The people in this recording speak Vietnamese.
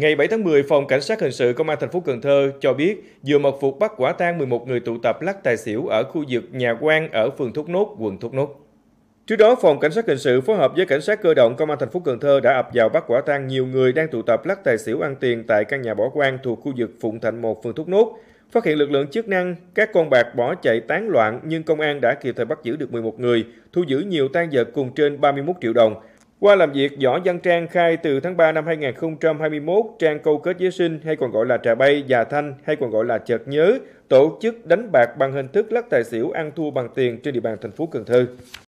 Ngày 7 tháng 10, Phòng Cảnh sát Hình sự Công an thành phố Cần Thơ cho biết vừa mật phục bắt quả tang 11 người tụ tập lắc tài xỉu ở khu vực nhà quan ở phường Thốt Nốt, quận Thốt Nốt. Trước đó, Phòng Cảnh sát Hình sự phối hợp với Cảnh sát Cơ động Công an thành phố Cần Thơ đã ập vào bắt quả tang nhiều người đang tụ tập lắc tài xỉu ăn tiền tại căn nhà bỏ quan thuộc khu vực Phụng Thạnh 1, phường Thốt Nốt. Phát hiện lực lượng chức năng, các con bạc bỏ chạy tán loạn nhưng công an đã kịp thời bắt giữ được 11 người, thu giữ nhiều tang vật cùng trên 31 triệu đồng. Qua làm việc, Võ Văn Trang khai từ tháng 3 năm 2021, Trang câu kết với Sinh hay còn gọi là Trà Bay, Già Thanh hay còn gọi là Chợt Nhớ, tổ chức đánh bạc bằng hình thức lắc tài xỉu ăn thua bằng tiền trên địa bàn thành phố Cần Thơ.